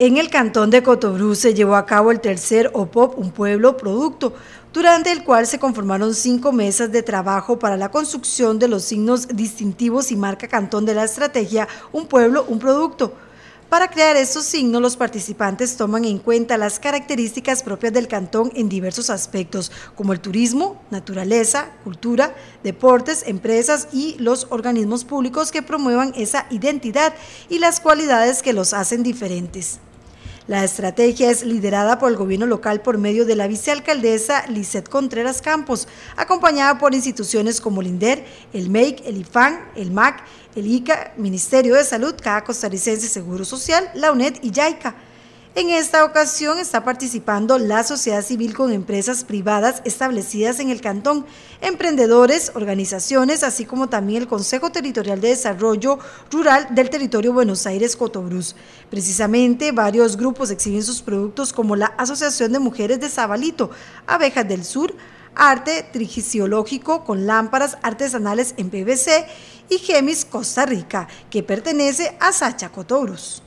En el cantón de Cotobrú se llevó a cabo el tercer OPOP, un pueblo producto, durante el cual se conformaron cinco mesas de trabajo para la construcción de los signos distintivos y marca cantón de la estrategia Un pueblo, un producto. Para crear estos signos, los participantes toman en cuenta las características propias del cantón en diversos aspectos, como el turismo, naturaleza, cultura, deportes, empresas y los organismos públicos que promuevan esa identidad y las cualidades que los hacen diferentes. La estrategia es liderada por el gobierno local por medio de la vicealcaldesa Lisette Contreras Campos, acompañada por instituciones como el INDER, el MEIC, el IFAN, el MAC, el ICA, Ministerio de Salud, cada Costarricense Seguro Social, la UNED y Jaica. En esta ocasión está participando la sociedad civil con empresas privadas establecidas en el cantón, emprendedores, organizaciones, así como también el Consejo Territorial de Desarrollo Rural del Territorio Buenos Aires Cotobruz. Precisamente, varios grupos exhiben sus productos como la Asociación de Mujeres de Zabalito, Abejas del Sur, arte trigisiológico con lámparas artesanales en PVC y Gemis Costa Rica, que pertenece a Sacha Cotobruz.